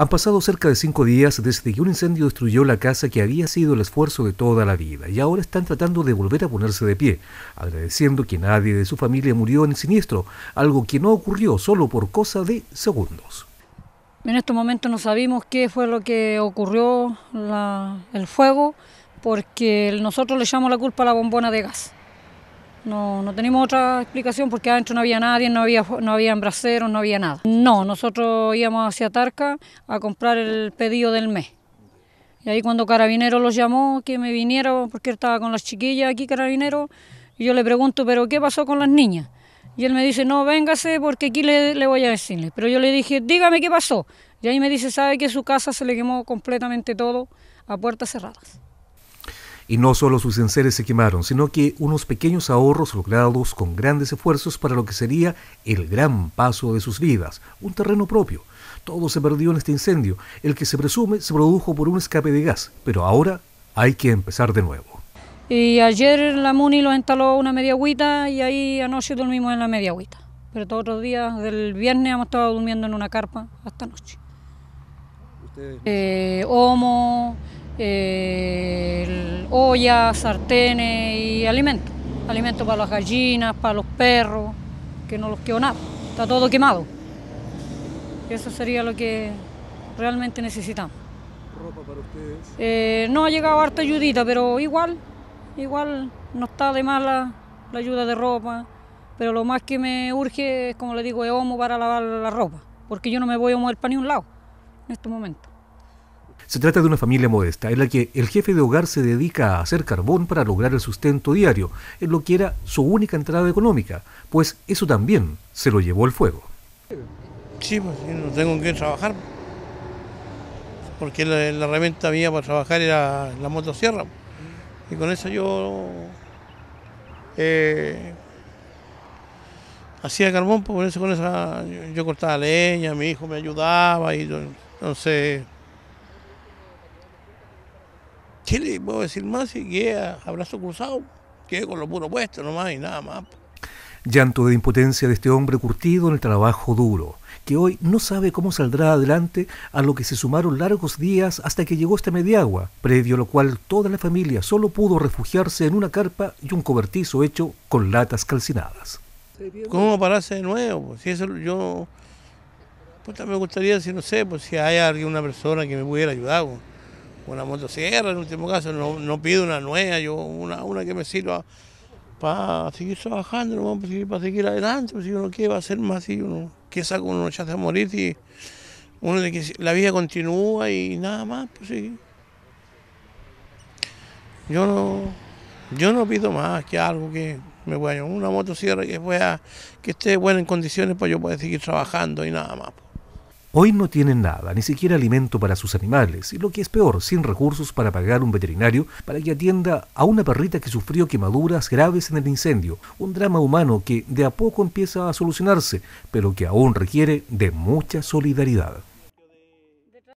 Han pasado cerca de cinco días desde que un incendio destruyó la casa que había sido el esfuerzo de toda la vida y ahora están tratando de volver a ponerse de pie, agradeciendo que nadie de su familia murió en el siniestro, algo que no ocurrió solo por cosa de segundos. En estos momentos no sabemos qué fue lo que ocurrió, el fuego, porque nosotros le echamos la culpa a la bombona de gas. No, no tenemos otra explicación porque adentro no había nadie, no había, no no había nada. No, nosotros íbamos hacia Tarca a comprar el pedido del mes. Y ahí cuando Carabinero los llamó, que me vinieron porque estaba con las chiquillas aquí, Carabinero, y yo le pregunto, ¿pero qué pasó con las niñas? Y él me dice, no, véngase porque aquí le, le voy a decirle. Pero yo le dije, dígame qué pasó. Y ahí me dice, sabe que su casa se le quemó completamente todo a puertas cerradas. Y no solo sus enseres se quemaron, sino que unos pequeños ahorros logrados con grandes esfuerzos para lo que sería el gran paso de sus vidas, un terreno propio. Todo se perdió en este incendio, el que se presume se produjo por un escape de gas, pero ahora hay que empezar de nuevo. Y ayer la MUNI lo instaló una media agüita y ahí anoche dormimos en la media agüita. Pero todos los días, del viernes, hemos estado durmiendo en una carpa hasta anoche. Eh, homo, eh, ollas, sartenes y alimentos. Alimentos para las gallinas, para los perros, que no los quedó nada. Está todo quemado. Eso sería lo que realmente necesitamos. ¿Ropa para ustedes? Eh, no ha llegado harta ayudita, pero igual, igual no está de mala la ayuda de ropa. Pero lo más que me urge, es, como le digo, el homo para lavar la ropa, porque yo no me voy a mover para ni un lado en este momento. Se trata de una familia modesta en la que el jefe de hogar se dedica a hacer carbón para lograr el sustento diario, en lo que era su única entrada económica, pues eso también se lo llevó al fuego. Sí, pues yo no tengo que trabajar, porque la, herramienta mía para trabajar era la motosierra, y con eso yo eh, hacía carbón, pues con esa yo, cortaba leña, mi hijo me ayudaba, y entonces... Chile, puedo decir más, y abrazo cruzado, que con lo puro puesto nomás y nada más. Llanto de impotencia de este hombre curtido en el trabajo duro, que hoy no sabe cómo saldrá adelante a lo que se sumaron largos días hasta que llegó esta mediagua, previo a lo cual toda la familia solo pudo refugiarse en una carpa y un cobertizo hecho con latas calcinadas. ¿Cómo pararse de nuevo? Si eso yo pues, me gustaría, si no sé, pues, si hay alguna persona que me pudiera ayudar una motosierra, en último caso, no, no pido una nueva, yo una, una que me sirva para seguir trabajando, para, seguir, adelante, pues, si uno quiere va a ser más, si uno quiere saca uno ya a morir, y uno de que la vida continúa y nada más, pues sí. Yo no, yo no pido más que algo que me vaya, una motosierra que pueda, que esté buena en condiciones para pues, yo poder seguir trabajando y nada más. Pues. Hoy no tienen nada, ni siquiera alimento para sus animales, y lo que es peor, sin recursos para pagar un veterinario para que atienda a una perrita que sufrió quemaduras graves en el incendio, un drama humano que de a poco empieza a solucionarse, pero que aún requiere de mucha solidaridad.